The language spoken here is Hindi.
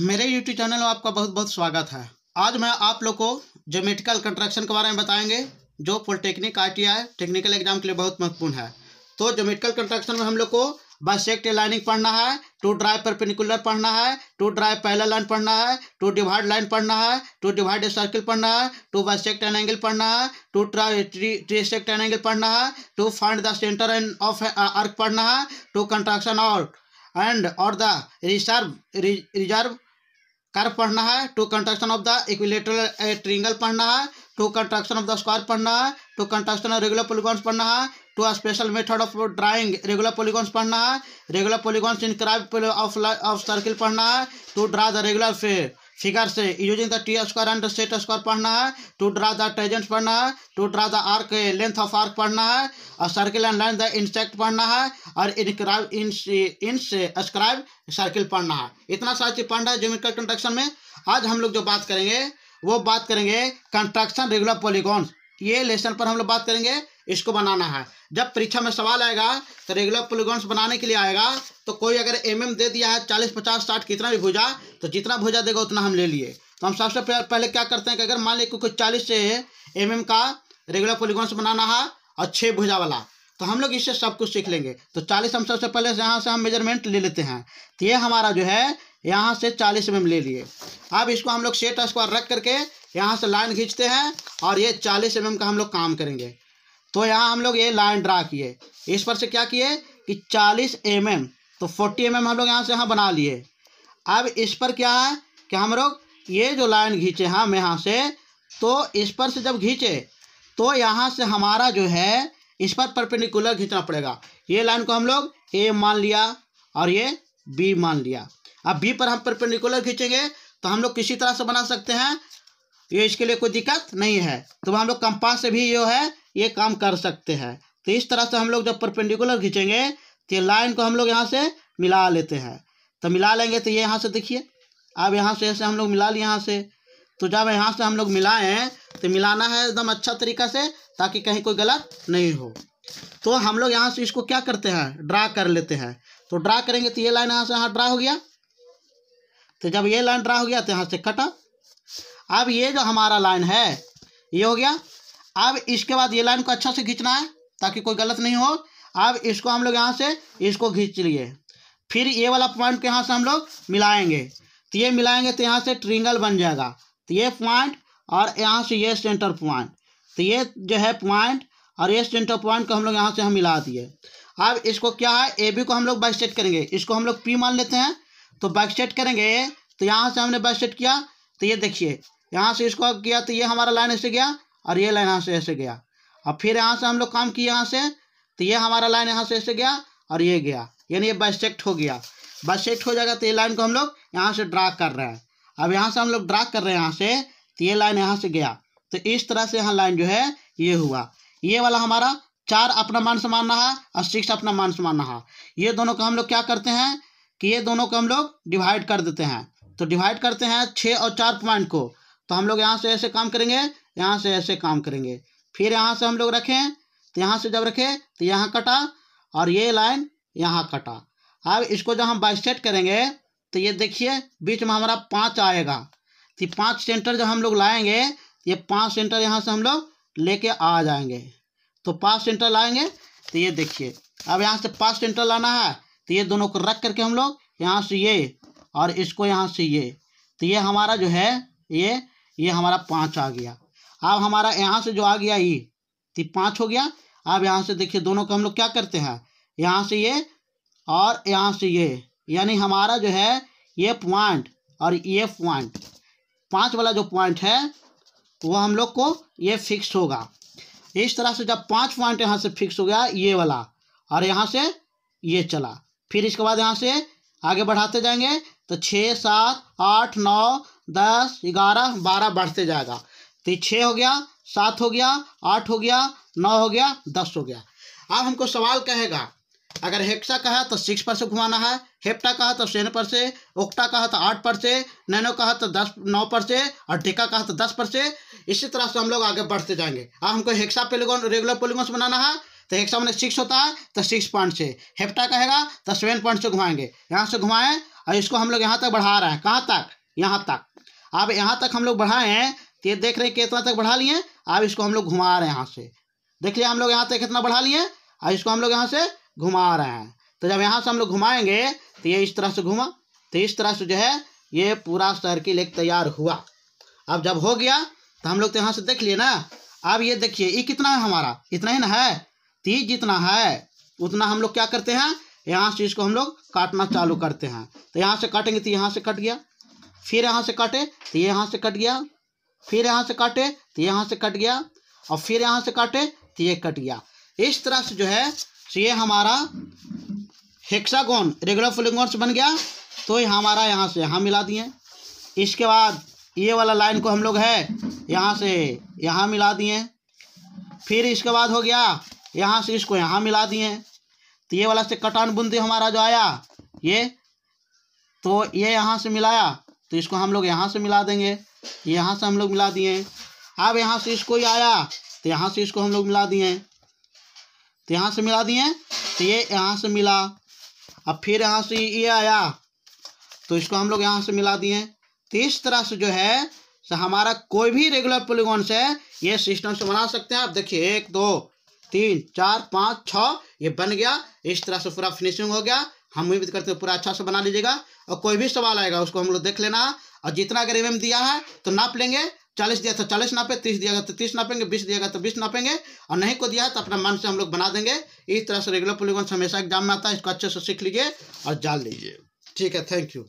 मेरे यूट्यूब चैनल में आपका बहुत बहुत स्वागत है आज मैं आप लोग को जोमेटिकल कंस्ट्रक्शन के बारे में बताएंगे जो polytechnic I T technical exam के लिए बहुत महत्वपूर्ण है तो जोमेटिकल कंस्ट्रक्शन में हम लोग को बाइसेक्ट लाइनिंग पढ़ना है टू ड्राइव परपेनिकुलर पढ़ना है टू ड्राइव पहला लाइन पढ़ना है टू डिवाइड लाइन पढ़ना है टू डिवाइड सर्किल पढ़ना है टू बाइसेक्ट एन एंगल पढ़ना है टू सेक्ट एन एंगल पढ़ना है to find the centre and of arc पढ़ना है टू कंस्ट्रक्शन और एंड और द रिजर्व रिजर्व कर पढ़ना है to construction of the equilateral triangle पढ़ना है to construction of the square पढ़ना है to construction of regular polygons पढ़ना है to special method of drawing regular polygons पढ़ना है regular polygons inscribe of of circle पढ़ना है to draw the regular fair figure से using the T square and set square पढ़ना है टू ड्रा द टेजेंट पढ़ना है to draw the arc length of arc पढ़ना है और circle and line the intersect पढ़ना है और इनक्राइब इंस स्क्राइब सर्किल पढ़ना है इतना सारा चीज पढ़ना है जोमेट्रिकल कंस्ट्रक्शन में आज हम लोग जो बात करेंगे वो बात करेंगे कंस्ट्रक्शन रेगुलर पॉलीगॉन्स ये लेसन पर हम लोग बात करेंगे इसको बनाना है जब परीक्षा में सवाल आएगा तो रेगुलर पोलिगॉन्स बनाने के लिए आएगा तो कोई अगर एम mm दे दिया है चालीस पचास साठ कितना भी भुजा तो जितना भुजा देगा उतना हम ले लिए तो हम सबसे पहले क्या करते हैं कि अगर मान लीजिए कोई चालीस से एम mm का रेगुलर पोलिगॉन्स बनाना है और छः भुजा वाला तो हम लोग इससे सब कुछ सीख लेंगे तो चालीस हम सबसे पहले यहाँ से हम मेजरमेंट ले लेते हैं तो ये हमारा जो है यहाँ से चालीस एम ले लिए अब इसको हम लोग सेट स्क्वायर रख करके यहाँ से लाइन खींचते हैं और ये चालीस एम का हम लोग काम करेंगे तो यहाँ हम लोग ये लाइन ड्रा किए इस पर से क्या किए कि चालीस एम एम तो फोर्टी एम एम हम लोग यहाँ से यहाँ बना लिए अब इस पर क्या है कि हम लोग ये जो लाइन खींचे हम यहाँ से तो इस पर से जब घींचे तो यहाँ से हमारा जो है इस पर परपेंडिकुलर खींचना पड़ेगा ये लाइन को हम लोग ए मान लिया और ये बी मान लिया अब बी पर हम परपेंडिकुलर खींचेंगे तो हम लोग किसी तरह से बना सकते हैं ये इसके लिए कोई दिक्कत नहीं है तो हम लोग कंपास से भी जो है ये काम कर सकते हैं तो इस तरह से हम लोग जब परपेंडिकुलर खींचेंगे तो ये लाइन को हम लोग यहाँ से मिला लेते हैं तो मिला लेंगे तो ये यहाँ से देखिए अब यहाँ से ऐसे हम लोग मिला लिए यहाँ से तो जब यहाँ से हम लोग मिलाएँ तो मिलाना है एकदम अच्छा तरीका से ताकि कहीं कोई गलत नहीं हो तो हम लोग यहाँ से इसको क्या करते हैं ड्रा कर लेते हैं तो ड्रा करेंगे तो ये लाइन यहाँ से यहाँ ड्रा हो गया तो जब ये लाइन ड्रा हो गया तो यहाँ से कटा अब ये जो हमारा लाइन है ये हो गया अब इसके बाद ये लाइन को अच्छा से खींचना है ताकि कोई गलत नहीं हो अब इसको हम लोग यहाँ से इसको खींच लिए फिर ये वाला पॉइंट को यहाँ से हम लोग मिलाएंगे तो ये मिलाएंगे तो यहाँ से ट्रिंगल बन जाएगा तो ये पॉइंट और यहाँ से ये सेंटर पॉइंट तो ये जो है पॉइंट और ये सेंटर पॉइंट को हम लोग यहाँ से हम मिला दिए अब इसको क्या है ए बी को हम लोग बैकसेट करेंगे इसको हम लोग पी मान लेते हैं तो बैकसेट करेंगे तो यहाँ से हमने बैकसेट किया तो ये देखिए यहाँ से इसको किया तो ये हमारा लाइन ऐसे गया और ये लाइन यहाँ से ऐसे गया अब फिर यहाँ से हम लोग काम किए यहाँ से तो ये हमारा लाइन यहाँ से ऐसे गया और ये गया यानी ये बाइसेक्ट हो गया बाइसेक्ट हो जाएगा तो ये लाइन को हम लोग यहाँ से ड्रा कर रहे हैं अब यहाँ से हम लोग ड्रा कर रहे हैं यहाँ से तो ये लाइन यहाँ से गया तो इस तरह से यहाँ लाइन जो है ये हुआ ये वाला हमारा चार अपना मान समान रहा और सिक्स अपना मान समान रहा ये दोनों को हम लोग क्या करते हैं कि ये दोनों को हम लोग डिवाइड कर देते हैं तो डिवाइड करते हैं छः और चार पॉइंट को तो हम लोग यहाँ से ऐसे काम करेंगे यहाँ से ऐसे काम करेंगे फिर यहाँ से हम लोग रखें तो यहाँ से जब रखें तो यहाँ कटा और ये लाइन यहाँ कटा अब इसको जब हम बाइसेट करेंगे तो ये देखिए बीच में हमारा पाँच आएगा तो पाँच सेंटर जब हम लोग लाएंगे तो ये पाँच सेंटर यहाँ से हम लोग लेके आ जाएंगे तो पाँच सेंटर लाएंगे तो ये देखिए अब यहाँ से पाँच सेंटर लाना है तो ये दोनों को रख करके हम लोग यहाँ से ये और इसको यहाँ से ये तो ये हमारा जो है ये ये हमारा पाँच आ गया अब हमारा यहाँ से जो आ गया ई तो पाँच हो गया अब यहाँ से देखिए दोनों को हम लोग क्या करते हैं यहाँ से ये और यहाँ से ये यानी हमारा जो है ये पॉइंट और ये पॉइंट पाँच वाला जो पॉइंट है वो हम लोग को ये फिक्स होगा इस तरह से जब पाँच पॉइंट यहाँ से फिक्स हो गया ये वाला और यहाँ से ये चला फिर इसके बाद यहाँ से आगे बढ़ाते जाएंगे तो छः सात आठ नौ दस ग्यारह बारह बढ़ते जाएगा तो ये छः हो गया सात हो गया आठ हो गया नौ हो गया दस हो गया अब हमको सवाल कहेगा अगर हेक्सा का है तो सिक्स पर से घुमाना है हेप्टा का है तो सेवन पर से ओक्टा कहा तो आठ पर से नैनो का है तो दस नौ पर से और टेका का है तो दस पर से इसी तरह से हम लोग आगे बढ़ते जाएंगे अब हमको हेक्सा पेलीगोन रेगुलर पोलिगोन बनाना है तो हेक्सा मैंने सिक्स होता है तो सिक्स पॉइंट से हेप्टा कहेगा तो सेवन पॉइंट से घुमाएंगे यहाँ से घुमाएं और इसको हम लोग यहाँ तक बढ़ा रहे हैं कहाँ तक यहाँ तक अब यहाँ तक हम लोग बढ़ाएं तो ये देख रहे हैं कितना तक बढ़ा लिए अब इसको हम लोग घुमा रहे हैं यहाँ से देख लिया हम लोग यहाँ तक कितना बढ़ा लिए अब इसको हम लोग यहाँ से घुमा रहे हैं तो जब यहाँ से हम लोग घुमाएंगे तो ये इस तरह से घुमा तो इस तरह से जो है ये पूरा सर्किल एक तैयार हुआ अब जब हो गया तो हम लोग तो यहाँ से देख लिए ना अब ये देखिए ये कितना है हमारा इतना ही ना है तीस तो जितना है उतना हम लोग क्या करते हैं यहाँ से इसको हम लोग काटना चालू करते हैं तो यहाँ से काटेंगे तो यहाँ से कट गया फिर यहाँ से काटे तो ये यहाँ से कट गया फिर यहाँ से काटे तो यहाँ से कट गया और फिर यहाँ से काटे तो ये कट गया इस तरह से जो है तो ये हमारा हेक्सागोन रेगुलर से बन गया तो ये हमारा यहाँ से यहाँ मिला दिए इसके बाद ये वाला लाइन को हम लोग है यहाँ से यहाँ मिला दिए फिर इसके बाद हो गया यहाँ से इसको यहाँ मिला दिए तो ये वाला से कटान बुंदी हमारा जो आया ये तो ये यहाँ से मिलाया तो इसको हम लोग यहाँ से मिला देंगे यहाँ से हम लोग मिला दिए अब यहाँ से इसको ही आया तो यहाँ से इसको हम लोग मिला दिए तो यहाँ से मिला दिए तो ये यहाँ से मिला अब फिर यहाँ से ये आया तो इसको हम लोग यहाँ से मिला दिए तो इस तरह से जो है से हमारा कोई भी रेगुलर पोलिगोन से ये सिस्टम से बना सकते हैं आप देखिए एक दो तीन चार पाँच छ ये बन गया इस तरह से पूरा फिनिशिंग हो गया हम उम्मीद करते हैं पूरा अच्छा से बना लीजिएगा और कोई भी सवाल आएगा उसको हम लोग देख लेना और जितना अगर एम दिया है तो नाप लेंगे चालीस दिया तो चालीस नापे तीस दिया तो तीस नापेंगे बीस दिया गया तो बीस नापेंगे और नहीं को दिया तो अपना मन से हम लोग बना देंगे इस तरह से रेगुलर पोलिगन हमेशा एग्जाम में आता है इसको अच्छे से सीख लीजिए और जान लीजिए ठीक है थैंक यू